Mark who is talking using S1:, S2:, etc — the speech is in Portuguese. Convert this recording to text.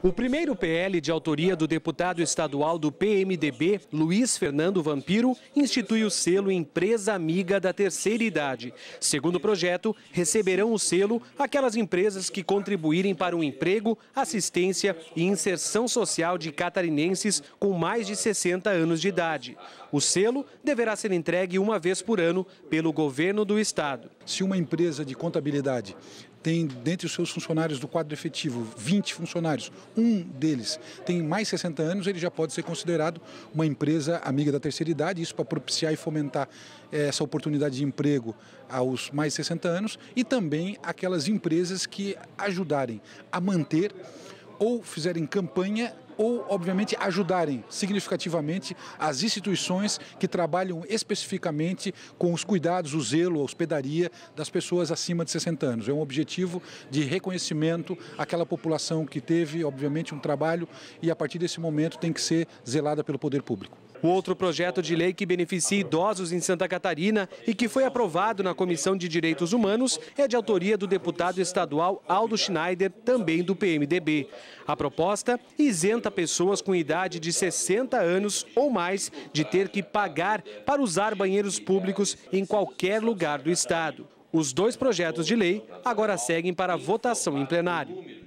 S1: O primeiro PL de autoria do deputado estadual do PMDB, Luiz Fernando Vampiro, institui o selo Empresa Amiga da Terceira Idade. Segundo o projeto, receberão o selo aquelas empresas que contribuírem para o emprego, assistência e inserção social de catarinenses com mais de 60 anos de idade. O selo deverá ser entregue uma vez por ano pelo governo do estado.
S2: Se uma empresa de contabilidade tem dentre os seus funcionários do quadro efetivo 20 funcionários, um deles tem mais 60 anos, ele já pode ser considerado uma empresa amiga da terceira idade, isso para propiciar e fomentar eh, essa oportunidade de emprego aos mais 60 anos e também aquelas empresas que ajudarem a manter ou fizerem campanha ou, obviamente, ajudarem significativamente as instituições que trabalham especificamente com os cuidados, o zelo, a hospedaria das pessoas acima de 60 anos. É um objetivo de reconhecimento àquela população que teve, obviamente, um trabalho e, a partir desse momento, tem que ser zelada pelo poder público.
S1: O outro projeto de lei que beneficia idosos em Santa Catarina e que foi aprovado na Comissão de Direitos Humanos é de autoria do deputado estadual Aldo Schneider, também do PMDB. A proposta isenta pessoas com idade de 60 anos ou mais de ter que pagar para usar banheiros públicos em qualquer lugar do estado. Os dois projetos de lei agora seguem para votação em plenário.